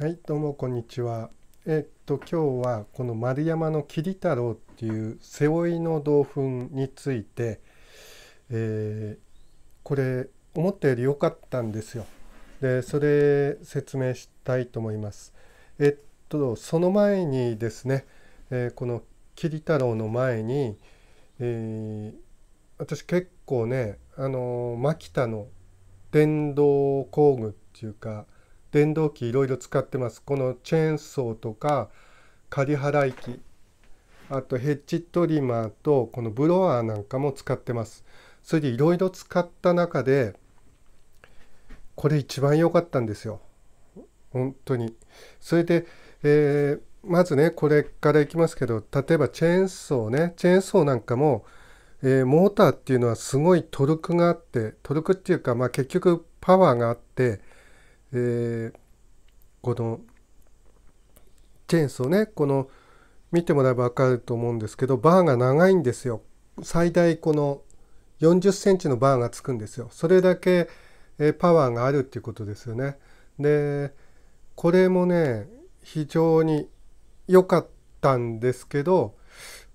はいどうもこんにちはえっと今日はこの丸山の桐太郎っていう背負いの同粉について、えー、これ思ったより良かったんですよでそれ説明したいと思いますえっとその前にですね、えー、この桐太郎の前に、えー、私結構ねあの牧田の電動工具っていうか電動機いろいろ使ってますこのチェーンソーとか刈払機あとヘッジトリマーとこのブロワーなんかも使ってますそれでいろいろ使った中でこれ一番良かったんですよ本当にそれで、えー、まずねこれからいきますけど例えばチェーンソーねチェーンソーなんかも、えー、モーターっていうのはすごいトルクがあってトルクっていうか、まあ、結局パワーがあってえー、このチェーンソーねこの見てもらえば分かると思うんですけどバーが長いんですよ最大この40センチのバーがつくんですよそれだけ、えー、パワーがあるっていうことですよねでこれもね非常に良かったんですけど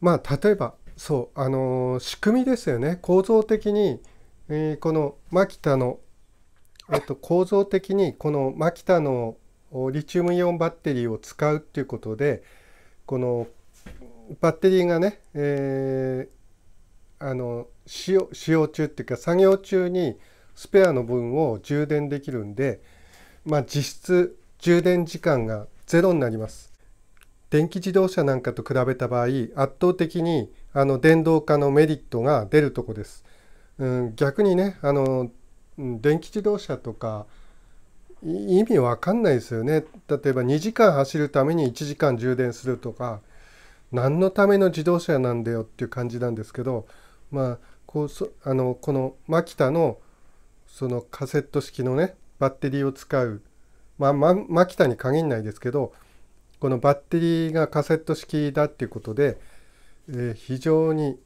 まあ例えばそうあのー、仕組みですよね構造的に、えー、このマキタのえっと、構造的にこのマキタのリチウムイオンバッテリーを使うっていうことでこのバッテリーがね、えー、あの使用使用中っていうか作業中にスペアの分を充電できるんで、まあ、実質充電時間がゼロになります。電気自動車なんかと比べた場合圧倒的にあの電動化のメリットが出るとこです。うん、逆にねあの電気自動車とか意味わかんないですよね例えば2時間走るために1時間充電するとか何のための自動車なんだよっていう感じなんですけどまあこうそあのこのマキタのそのカセット式のねバッテリーを使うまあ、ま、マキタに限らないですけどこのバッテリーがカセット式だっていうことで、えー、非常に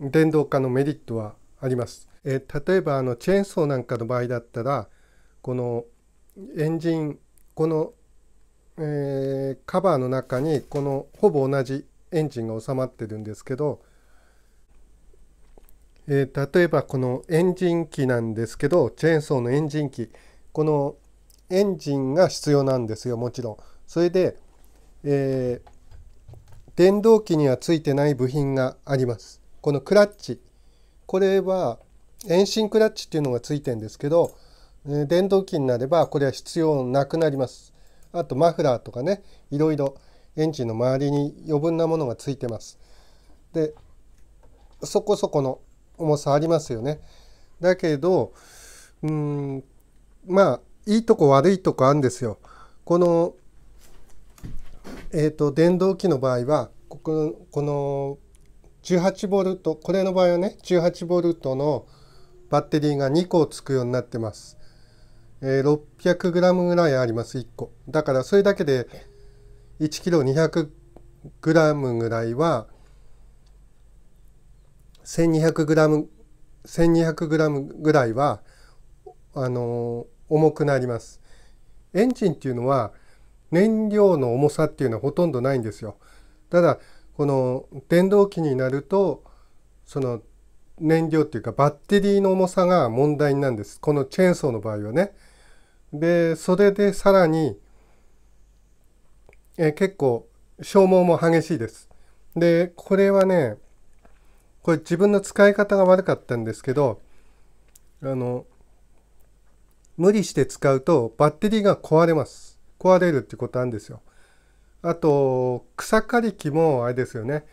電動化のメリットはあります。えー、例えばあのチェーンソーなんかの場合だったらこのエンジンこの、えー、カバーの中にこのほぼ同じエンジンが収まってるんですけど、えー、例えばこのエンジン機なんですけどチェーンソーのエンジン機このエンジンが必要なんですよもちろん。それで、え電動機にはついてない部品があります。このクラッチこれは遠心クラッチっていうのがついてんですけど、え電動機になればこれは必要なくなります。あとマフラーとかねいろいろエンジンの周りに余分なものがついてます。でそこそこの重さありますよね。だけどうんまあいいとこ悪いとこあるんですよ。このえっ、ー、と電動機の場合はここの18ボルトこれの場合はね18ボルトのバッテリーが2個つくようになってます。えー、600g ぐらいあります、1個。だからそれだけで 1kg200g ぐらいは 1200g, 1200g ぐらいはあのー、重くなります。エンジンっていうのは燃料の重さっていうのはほとんどないんですよ。ただこの電動機になるとその燃料っていうかバッテリーの重さが問題なんです。このチェーンソーの場合はね。で、それでさらに、え結構消耗も激しいです。で、これはね、これ自分の使い方が悪かったんですけど、あの、無理して使うとバッテリーが壊れます。壊れるってことなんですよ。あと、草刈り機もあれですよね。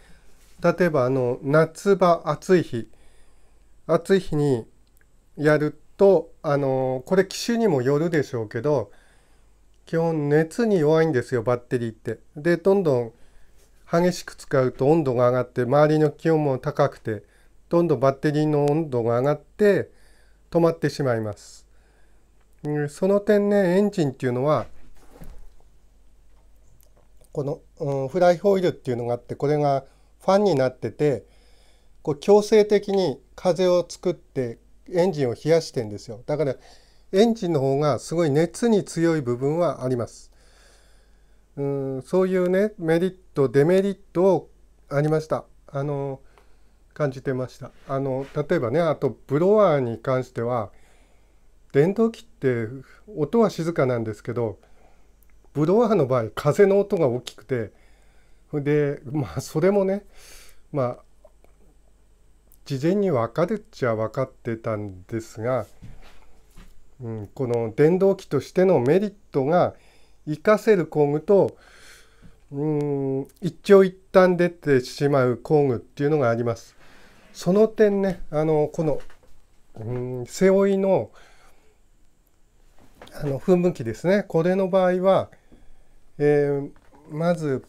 例えばあの夏場暑い日暑い日にやるとあのこれ機種にもよるでしょうけど基本熱に弱いんですよバッテリーって。でどんどん激しく使うと温度が上がって周りの気温も高くてどんどんバッテリーの温度が上がって止まってしまいます。その点ねエンジンっていうのはこの、うん、フライホイールっていうのがあってこれがファンになっててこう強制的に風を作ってエンジンを冷やしてんですよだからエンジンの方がすごい熱に強い部分はありますうんそういうねメリットデメリットをありましたあの感じてましたあの例えばねあとブロワーに関しては電動機って音は静かなんですけどブロワーの場合風の音が大きくてでまあそれもねま事前に分かるっちゃ分かってたんですが、うん、この電動機としてのメリットが活かせる工具とうん一長一短出てしまう工具っていうのがあります。その点ねあのこのうん背負いのあの噴霧器ですねこれの場合は、えー、まず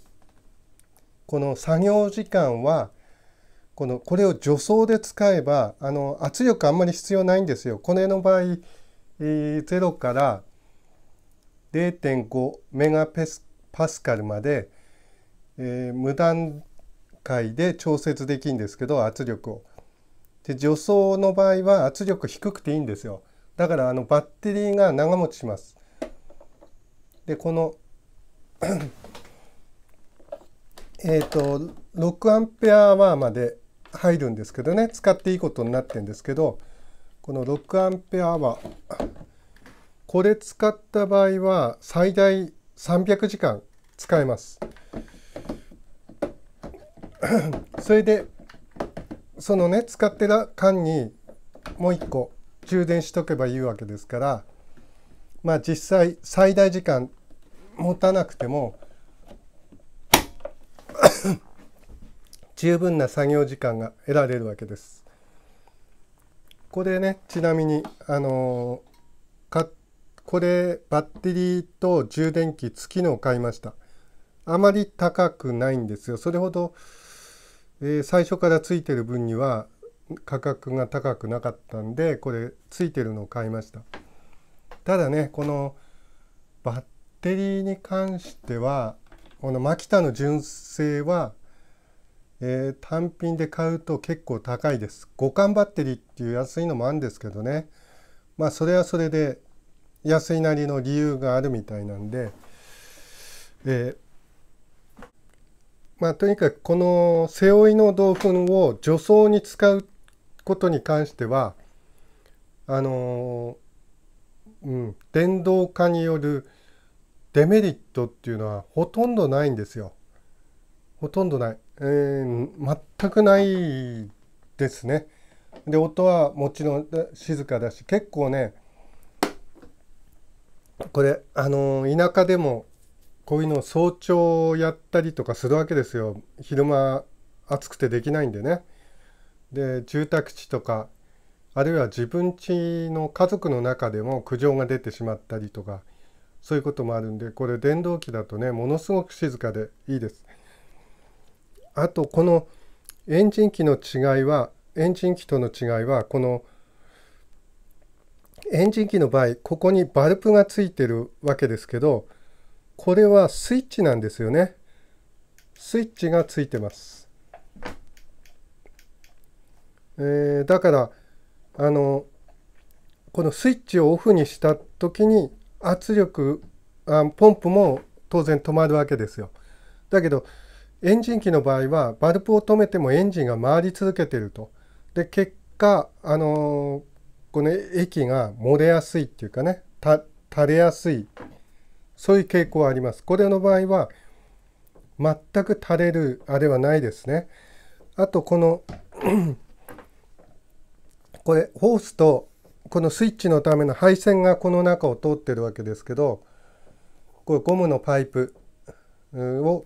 この作業時間はこのこれを助走で使えばあの圧力あんまり必要ないんですよ。これの場合、えー、0から0.5メガパスカルまで、えー、無段階で調節できるんですけど圧力を。で助走の場合は圧力低くていいんですよ。だからあのバッテリーが長持ちします。でこのえっ、と6アンペアアワーまで入るんですけどね使っていいことになってるんですけどこの6ペアはこれ使った場合は最大300時間使えます。それでそのね使ってた間にもう1個充電しとけばいいわけですからまあ実際最大時間持たなくても十分な作業時間が得られるわけです。ここでねちなみにあのかこれバッテリーと充電器付きのを買いました。あまり高くないんですよ。それほど、えー、最初から付いてる分には価格が高くなかったんでこれ付いてるのを買いました。ただねこのバッテリーに関してはこのマキタの純正はえー、単品で買うと結構高いです五感バッテリーっていう安いのもあるんですけどねまあそれはそれで安いなりの理由があるみたいなんで、えー、まあとにかくこの背負いの道粉を除草に使うことに関してはあのー、うん、電動化によるデメリットっていうのはほとんどないんですよ。ほとんどない、えー、全くないですね。で音はもちろん静かだし結構ねこれあのー、田舎でもこういうのを早朝やったりとかするわけですよ昼間暑くてできないんでね。で住宅地とかあるいは自分家の家族の中でも苦情が出てしまったりとかそういうこともあるんでこれ電動機だとねものすごく静かでいいです。あとこのエンジン機の違いはエンジン機との違いはこのエンジン機の場合ここにバルブがついてるわけですけどこれはスイッチなんですよねスイッチがついてます、えー、だからあのこのスイッチをオフにした時に圧力あポンプも当然止まるわけですよだけどエンジン機の場合はバルブを止めてもエンジンが回り続けてると。で結果、あのー、この液が漏れやすいっていうかね垂れやすいそういう傾向はあります。これの場合は全く垂れるあれはないですね。あとこの これホースとこのスイッチのための配線がこの中を通ってるわけですけどこれゴムのパイプを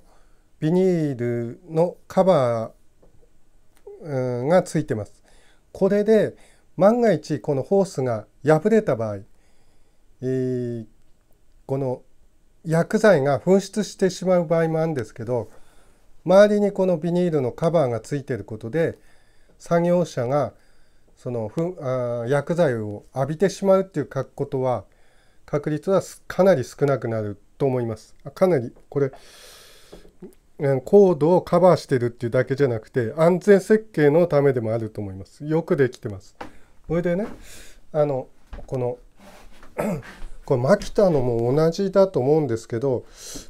ビニールのカバーがついてます。これで万が一このホースが破れた場合、えー、この薬剤が噴出してしまう場合もあるんですけど周りにこのビニールのカバーがついてることで作業者がそのふあ薬剤を浴びてしまうっていうことは確率はかなり少なくなると思います。かなりこれコードをカバーしてるっていうだけじゃなくて安全設計のためでもあると思います。よくできてます。それでねあのこの これマキタのも同じだと思うんですけど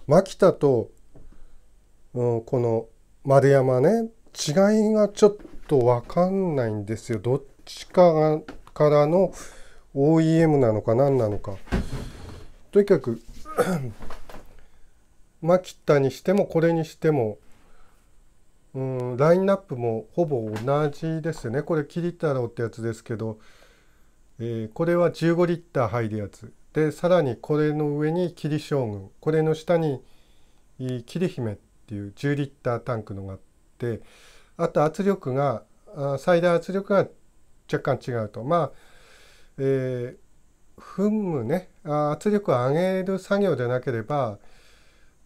マキタと、うん、この丸山ね違いがちょっと分かんないんですよ。どっちかからの OEM なのか何なのか。とにかくマキタにしてもこれにしてもうんラインナップもほぼ同じですねこれキリ太郎ってやつですけど、えー、これは15リッター入るやつでさらにこれの上に霧将軍これの下に霧姫っていう10リッタータンクのがあってあと圧力が最大圧力が若干違うとまあえー、噴霧ね圧力を上げる作業でなければ、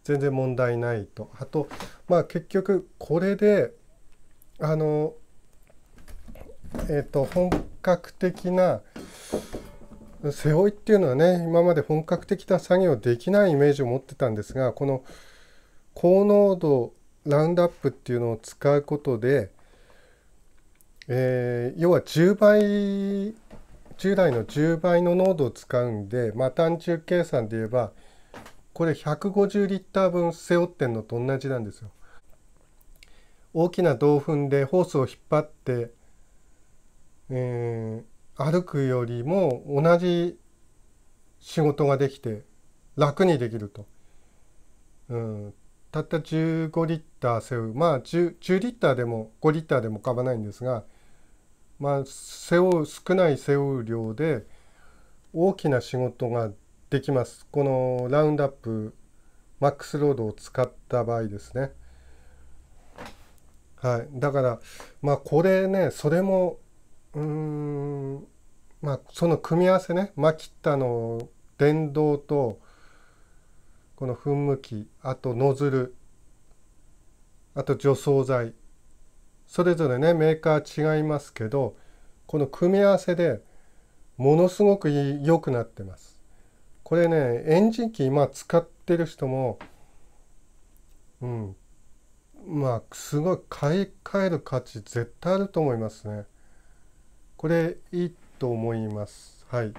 全然問題ないとあとまあ結局これであのえっ、ー、と本格的な背負いっていうのはね今まで本格的な作業できないイメージを持ってたんですがこの高濃度ラウンドアップっていうのを使うことで、えー、要は10倍従来の10倍の濃度を使うんでまあ単純計算で言えばこれ150リッター分背負ってんのと同じなんですよ。大きな銅粉でホースを引っ張って、えー、歩くよりも同じ仕事ができて楽にできると。うん、たった15リッター背負うまあ 10, 10リッターでも5リッターでも買わないんですが、まあ、背負う少ない背負う量で大きな仕事ができます。このラウンドアップマックスロードを使った場合ですね。はい、だからまあこれねそれもうんまあその組み合わせねマキタの電動とこの噴霧器あとノズルあと除草剤それぞれねメーカー違いますけどこの組み合わせでものすごく良くなってます。これねエンジン機今使ってる人もうんまあすごい買い替える価値絶対あると思いますねこれいいと思いますはい。